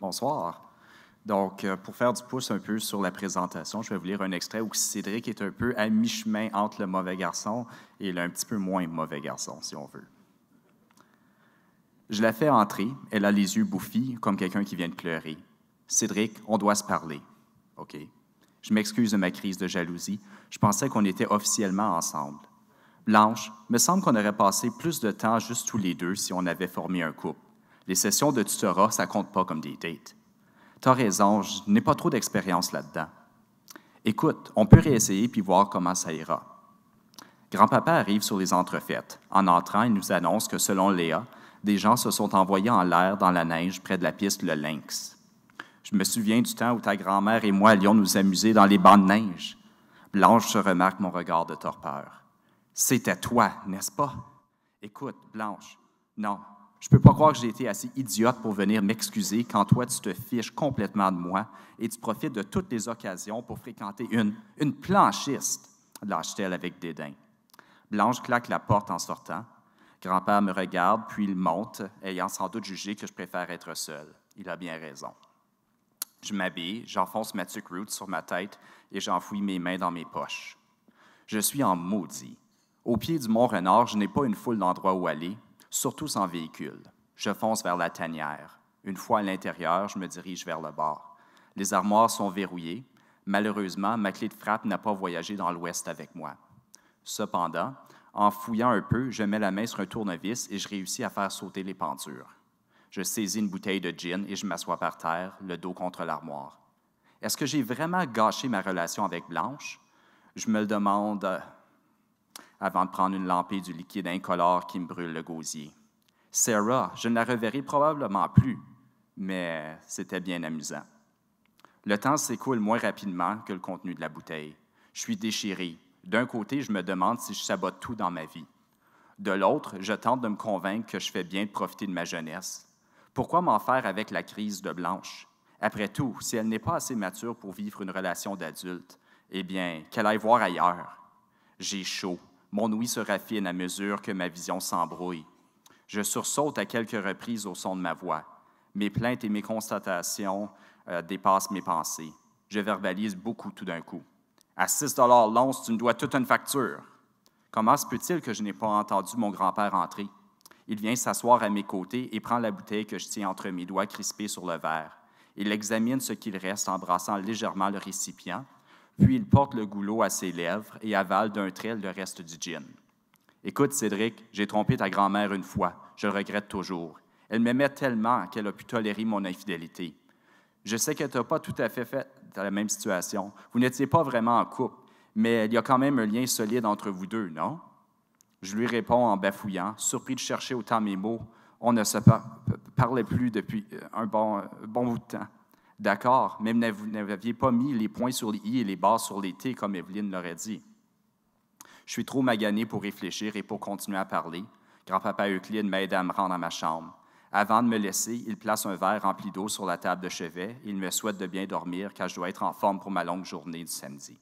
Bonsoir. Donc, euh, pour faire du pouce un peu sur la présentation, je vais vous lire un extrait où Cédric est un peu à mi-chemin entre le mauvais garçon et le petit peu moins mauvais garçon, si on veut. Je la fais entrer, elle a les yeux bouffis, comme quelqu'un qui vient de pleurer. Cédric, on doit se parler. OK. Je m'excuse de ma crise de jalousie. Je pensais qu'on était officiellement ensemble. Blanche, me semble qu'on aurait passé plus de temps juste tous les deux si on avait formé un couple. Les sessions de tutorat, ça compte pas comme des dates. T'as raison, je n'ai pas trop d'expérience là-dedans. Écoute, on peut réessayer puis voir comment ça ira. Grand-papa arrive sur les entrefaites. En entrant, il nous annonce que, selon Léa, des gens se sont envoyés en l'air dans la neige près de la piste Le Lynx. Je me souviens du temps où ta grand-mère et moi allions nous amuser dans les bancs de neige. Blanche se remarque mon regard de torpeur. C'était toi, n'est-ce pas? Écoute, Blanche, non, je ne peux pas croire que j'ai été assez idiote pour venir m'excuser quand toi, tu te fiches complètement de moi et tu profites de toutes les occasions pour fréquenter une, planchiste, lâche-t-elle avec dédain. Blanche claque la porte en sortant. Grand-père me regarde, puis il monte, ayant sans doute jugé que je préfère être seul. Il a bien raison. Je m'habille, j'enfonce ma tuque root sur ma tête et j'enfouis mes mains dans mes poches. Je suis en maudit. Au pied du Mont-Renard, je n'ai pas une foule d'endroits où aller, surtout sans véhicule. Je fonce vers la tanière. Une fois à l'intérieur, je me dirige vers le bord. Les armoires sont verrouillées. Malheureusement, ma clé de frappe n'a pas voyagé dans l'ouest avec moi. Cependant, en fouillant un peu, je mets la main sur un tournevis et je réussis à faire sauter les pentures. Je saisis une bouteille de gin et je m'assois par terre, le dos contre l'armoire. Est-ce que j'ai vraiment gâché ma relation avec Blanche? Je me le demande euh, avant de prendre une lampée du liquide incolore qui me brûle le gosier. Sarah, je ne la reverrai probablement plus, mais c'était bien amusant. Le temps s'écoule moins rapidement que le contenu de la bouteille. Je suis déchiré. D'un côté, je me demande si je sabote tout dans ma vie. De l'autre, je tente de me convaincre que je fais bien de profiter de ma jeunesse. Pourquoi m'en faire avec la crise de Blanche? Après tout, si elle n'est pas assez mature pour vivre une relation d'adulte, eh bien, qu'elle aille voir ailleurs. J'ai chaud. Mon ouïe se raffine à mesure que ma vision s'embrouille. Je sursaute à quelques reprises au son de ma voix. Mes plaintes et mes constatations euh, dépassent mes pensées. Je verbalise beaucoup tout d'un coup. À 6 l'once, tu me dois toute une facture. Comment se peut-il que je n'ai pas entendu mon grand-père entrer? Il vient s'asseoir à mes côtés et prend la bouteille que je tiens entre mes doigts crispés sur le verre. Il examine ce qu'il reste en brassant légèrement le récipient puis il porte le goulot à ses lèvres et avale d'un trait le reste du gin. Écoute, Cédric, j'ai trompé ta grand-mère une fois. Je le regrette toujours. Elle m'aimait tellement qu'elle a pu tolérer mon infidélité. Je sais qu'elle t'a pas tout à fait fait dans la même situation. Vous n'étiez pas vraiment en couple, mais il y a quand même un lien solide entre vous deux, non? Je lui réponds en bafouillant, surpris de chercher autant mes mots. On ne se parlait plus depuis euh, un bon, un euh, bon bout de temps. D'accord, même vous n'aviez pas mis les points sur les i et les barres sur les t, comme Evelyne l'aurait dit. Je suis trop magané pour réfléchir et pour continuer à parler. Grand-papa Euclide m'aide à me rendre à ma chambre. Avant de me laisser, il place un verre rempli d'eau sur la table de chevet. Il me souhaite de bien dormir car je dois être en forme pour ma longue journée du samedi.